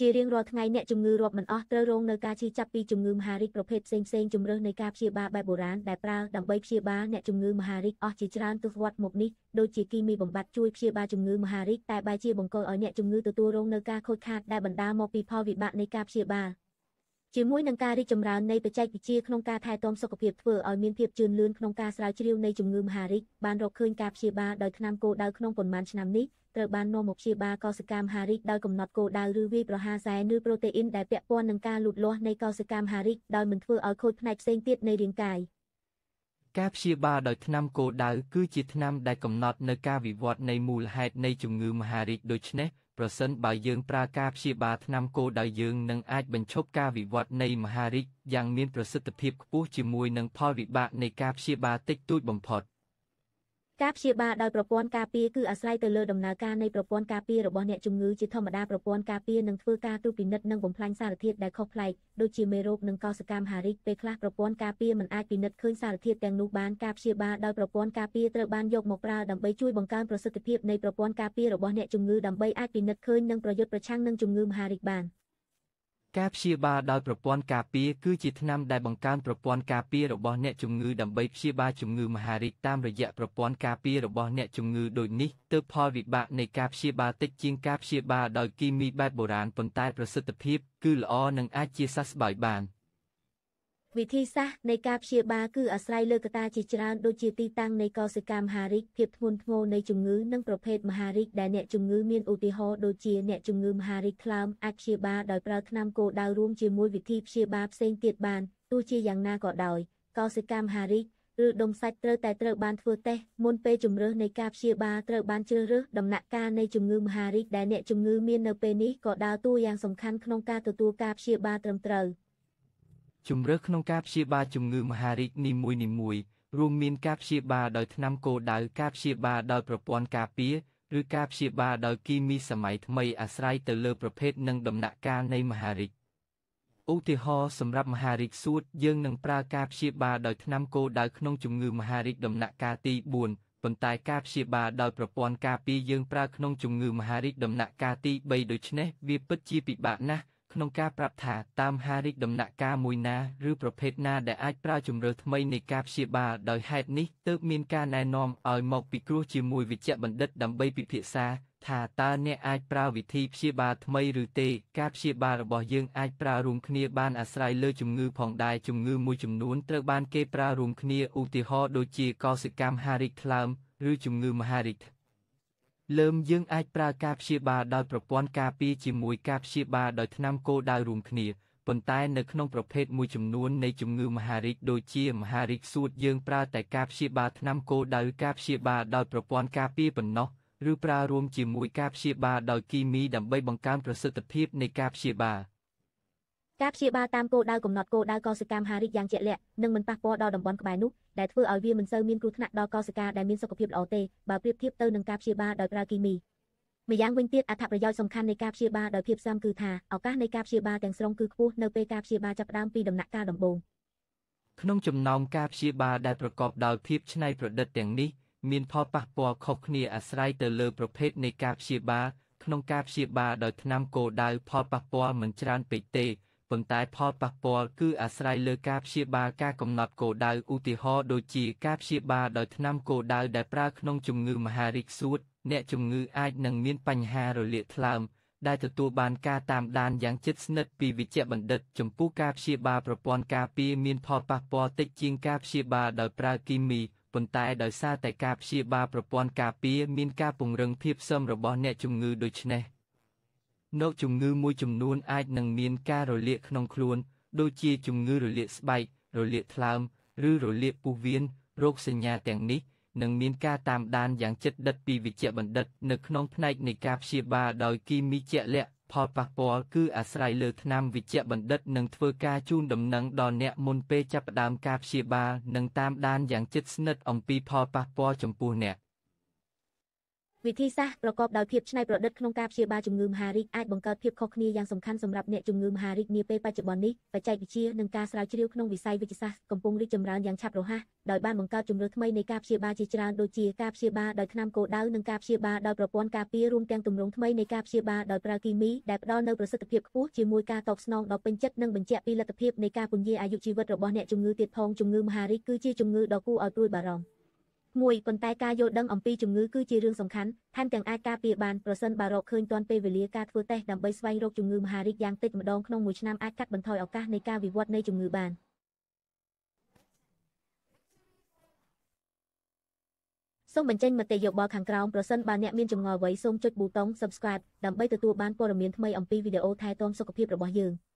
ជារៀងរាល់ថ្ងៃអ្នកជំងឺរាប់មិនអស់ត្រូវរងនៅការឈឺចាប់ពីជំងឺមហារីកប្រភេទផ្សេងៗជំរឿននៃការ ព្យាបាលបែបបុរាណដែលប្រើដើម្បីព្យាបាលអ្នកជំងឺមហារីកអស់ជាច្រើនទសវត្សរ៍មកនេះដូចជាគីមីបំបត្តិជួយព្យាបាលជំងឺមហារីកតែបែរជាបង្កឲ្យអ្នកជំងឺទទួលរងនៅការខូចខាតដែលបណ្ដាលមកពីផលវិបាកនៃការព្យាបាលជាមួយនឹងការរីកចម្រើននៃបច្ចេកវិទ្យាក្នុងការថែទាំសុខភាពធ្វើឲ្យមានភាពជឿនលឿនក្នុងការស្រាវជ្រាវនៃជំងឺមហារីកបានរកឃើញការព្យាបាលដោយថ្នាំគោលដៅក្នុងប៉ុន្មានឆ្នាំនេះត្រូវបាននាំមកព្យាបាលកោសិកាមហារីកដោយកំណត់គោលដៅឬវាយប្រហារសែនឬប្រូតេអ៊ីនដែលពាក់ព័ន្ធនឹងការលូតលាស់នៃកោសិកាមហារីកដោយមិនធ្វើឲ្យខូចផ្នែកផ្សេងទៀតនៃរាងកាយការព្យាបាលដោយថ្នាំគោលដៅគឺជាថ្នាំដែលកំណត់នៅការវិវត្តនៃមូលហេតុនៃជំងឺមហារីកដូច្នេះប្រសិនបើយើងប្រើការព្យាបាលថ្នាំគោលដៅយើងនឹងអាចបញ្ឈប់ការវិវត្តនៃមហារីកយ៉ាងមានប្រសិទ្ធភាពខ្ពស់ជាមួយនឹងផលវិបាកនៃការព្យាបាលតិចតួចបំផុត។ការព្យាបាលដោយប្រព័ន្ធការពារគឺអាស្រ័យទៅលើដំណើរការនៃប្រព័ន្ធការពាររបស់អ្នកជំងឺជាធម្មតាប្រព័ន្ធការពារនឹងធ្វើការត្រួតពិនិត្យនិងបំផ្លាញសារធាតុដែលខុសប្លែកដូចជាមេរោគនិងកោសិកាមហារីកពេលខ្លះប្រព័ន្ធការពារមិនអាចពិនិត្យឃើញសារធាតុទាំងនោះបានការព្យាបាលដោយប្រព័ន្ធការពារត្រូវបានយកមកប្រើដើម្បីជួយបង្កើនប្រសិទ្ធភាពនៃប្រព័ន្ធការពាររបស់អ្នកជំងឺដើម្បីអាចពិនិត្យឃើញនិងប្រយុទ្ធប្រឆាំងនឹងជំងឺមហារីកបាន។ការព្យាបាលដោយប្រព័ន្ធការពារគឺជាថ្នាំដែលបង្កើនប្រព័ន្ធការពាររបស់អ្នកជំងឺដើម្បីព្យាបាលជំងឺមហារីកតាមរយៈប្រព័ន្ធការពាររបស់អ្នកជំងឺដូចនេះទើបផលវិបាកនៃការព្យាបាលតិចជាងការព្យាបាលដោយគីមីបែបបុរាណប៉ុន្តែប្រសិទ្ធភាព គឺល្អនិងអាចជាសះស្បើយបាន។វិធីសាស្ត្រនៃការព្យាបាលគឺអាស្រ័យលើកត្តាជាច្រើនដូចជាទីតាំងនៃកោសិកាមហារីកភាពធ្ងន់ធ្ងរនៃជំងឺនិងប្រភេទមហារីកដែលអ្នកជំងឺមានឧទាហរណ៍ដូចជាអ្នកជំងឺមហារីកថ្លើមអាចព្យាបាលដោយប្រើថ្នាំគោលដៅរួមជាមួយវិធីព្យាបាលផ្សេងទៀតបានទោះជាយ៉ាងណាក៏ដោយកោសិកាមហារីកឬដុំសាច់ត្រូវតែត្រូវបានធ្វើតេស្តមុនពេលជំរើសនៃការព្យាបាលត្រូវបានជ្រើសរើសដំណាក់កាលនៃជំងឺមហារីកដែលអ្នកជំងឺមាននៅពេលនេះក៏ដើរតួយ៉ាងសំខាន់ក្នុងការទទួលការព្យាបាលត្រឹមត្រូវ។ជំរើសក្នុងការព្យាបាលជំងឺមហារីកនីមួយៗរួមមានការព្យាបាលដោយថ្នាំគោលដៅការព្យាបាលដោយប្រព័ន្ធការពារឬការព្យាបាលដោយគីមីសម័យថ្មីអាស្រ័យទៅលើប្រភេទនិងដំណាក់កាលនៃមហារីកឧទាហរណ៍សម្រាប់មហារីកសួតយើងនឹងប្រើការព្យាបាលដោយថ្នាំគោលដៅក្នុងជំងឺមហារីកដំណាក់កាលទី4ប៉ុន្តែការព្យាបាលដោយប្រព័ន្ធការពារយើងប្រើក្នុងជំងឺមហារីកដំណាក់កាលទី3ដូច្នេះវាពិតជាពិបាកណាស់ក្នុងការប្រាប់ថាតាមហារិកដំណាក់កាលមួយណាឬប្រភេទណាដែលអាចប្រើជំរឿថ្មីនៃការព្យាបាលដោយហេតុនេះទើបមានការណែនាំឲ្យមកពិគ្រោះជាមួយវេជ្ជបណ្ឌិតដើម្បីពិភាក្សា ថាតើអ្នកអាចប្រើវិធីព្យាបាលថ្មីឬទេការព្យាបាលរបស់យើងអាចប្រើរួមគ្នាបានអាស្រ័យលើ ជំងឺ ផងដែរជំងឺ មួយចំនួនត្រូវបានគេប្រើរួមគ្នាឧទាហរណ៍ដូចជាកោសិកម្មហារីកថ្លើមឬ ជំងឺមហារីកលើមយើងអាចប្រើការព្យាបាលដោយប្រព័ន្ធការពារជាមួយការព្យាបាលដោយថ្នាំគោលដៅរួមគ្នាប៉ុន្តែ នៅក្នុងប្រភេទមួយចំនួននៃជំងឺ មហារីកដូចជាមហារីកសួតយើងប្រើតែការព្យាបាលថ្នាំគោលដៅការព្យាបាលដោយប្រព័ន្ធការពារប៉ុណ្ណោះឬប្រើរួមជាមួយការព្យាបាលដោយគីមីដើម្បីបង្កើនប្រសិទ្ធភាពនៃការព្យាបាល។ការព្យាបាលតាមគោលដៅកំណត់គោលដៅកោសិកាមហារីកយ៉ាងជាក់លាក់និងមិនប៉ះពាល់ដល់តំបន់ក្បែរនោះដែលធ្វើឲ្យវាមិនសូវមានគ្រោះថ្នាក់ដល់កោសិកាដែលមានសុខភាពល្អទេបើប្រៀបធៀបទៅនឹងការព្យាបាលដោយប្រើគីមីម្យ៉ាងវិញទៀតអត្ថប្រយោជន៍សំខាន់នៃការព្យាបាលដោយភាពស៊ាំគឺថាឱកាសនៃការព្យាបាលទាំងស្រុងគឺខ្ពស់នៅពេលការព្យាបាលចាប់ផ្ដើមពីដំណាក់កាលដំបូងក្នុងចំណោមការព្យាបាលដែលប្រកបដោយភាពច្នៃប្រឌិតទាំងនេះមានផលប៉ះពាល់ខុសគ្នាអាស្រ័យទៅលើប្រភេទនៃការព្យាបាលក្នុងការព្យាបាលដោយថ្នាំគោលដៅផលប៉ះពាល់មិនច្រើនពេកទេប៉ុន្តែផលប៉ះពាល់គឺអាស្រ័យលើការព្យាបាលការកំណត់គោលដៅឧទាហរណ៍ដូចជាការព្យាបាលដោយថ្នាំគោលដៅដែលប្រើក្នុងជំងឺមហារីកសួតអ្នកជំងឺអាចនឹងមានបញ្ហារលាកថ្លើមដែលទទួលបានការតាមដានយ៉ាង ជិតស្និទ្ធពីវិជ្ជបណ្ឌិតចំពោះការព្យាបាលប្រព័ន្ធការពារមានផលប៉ះពាល់តិចជាងការព្យាបាលដោយប្រើគីមីប៉ុន្តែដោយសារតែការព្យាបាលប្រព័ន្ធការពារមានការពង្រឹងភាពស៊ឹមរបស់ អ្នកជំងឺដូច្នេះនៅជំងឺមួយចំនួនអាចនឹងមានការរលាកក្នុងខ្លួន ដូចជាជំងឺរលាកស្បែករលាកថ្លើម ឬរលាកពោះវៀនរោគសញ្ញាទាំងនេះនឹងមានការតាមដានយ៉ាងជិតដិតពីវិជ្ជបណ្ឌិតនៅក្នុងផ្នែកនៃការព្យាបាលដោយគីមីជាក់លាក់ផលប៉ះពាល់គឺអាស្រ័យលើថ្នាំវិជ្ជបណ្ឌិតនឹងធ្វើការជូនដំណឹងដល់អ្នកមុនពេលចាប់ផ្ដើមការព្យាបាលនិងតាមដានយ៉ាងជិតស្និទ្ធអំពីផលប៉ះពាល់ចំពោះអ្នកវិធីសាស្ត្រប្រកបដោយភាពច្នៃប្រឌិតក្នុងការព្យាបាលជំងឺមហារីកអាចបង្កើតភាពខុសគ្នាយ៉ាងសំខាន់សម្រាប់អ្នកជំងឺមហារីកនាពេលបច្ចុប្បន្ននេះបច្ចេកវិទ្យានិងការស្រាវជ្រាវក្នុងវិស័យវិទ្យាសាស្ត្រកំពុងរីកចម្រើនយ៉ាងឆាប់រហ័សដោយបានបង្កើតជំរឿនថ្មីនៃការព្យាបាលជាច្រើនដូចជាការព្យាបាលដោយថ្នាំគោលដៅនិងការព្យាបាលដោយប្រព័ន្ធការពាររួមទាំងទម្រង់ថ្មីនៃការព្យាបាលដោយប្រើគីមីដែលផ្ដល់នូវប្រសិទ្ធភាពខ្ពស់ជាមួយការតបស្នងដ៏ពេញចិត្តនិងបញ្ជាក់ពីលទ្ធភាពនៃការពន្យាអាយុជីវិតរបស់អ្នកជំងឺទៀតផងជំងឺមហារីកគឺជាជំងឺដ៏គួរឲ្យព្រួយបារម្ភ1ប៉ុន្តែការយល់ដឹងអំពីជំងឺគឺជារឿងសំខាន់ថែមទាំងអាចការពារបានប្រសិនបើរកឃើញទាន់ពេលវេលាការធ្វើតេស្តដើម្បីស្វែងរកជំងឺមហារីកយ៉ាងតិចម្ដងក្នុងមួយឆ្នាំអាចកាត់បន្ថយឱកាសនៃការវិវត្តនៃជំងឺបានសូមបញ្ចេញមតិយោបល់ខាងក្រោមប្រសិនបើអ្នកមានចម្ងល់អ្វីសូមចុចប៊ូតុង Subscribe ដើម្បីទទួលបានព័ត៌មានថ្មីអំពីវីដេអូថែទាំសុខភាពរបស់យើង។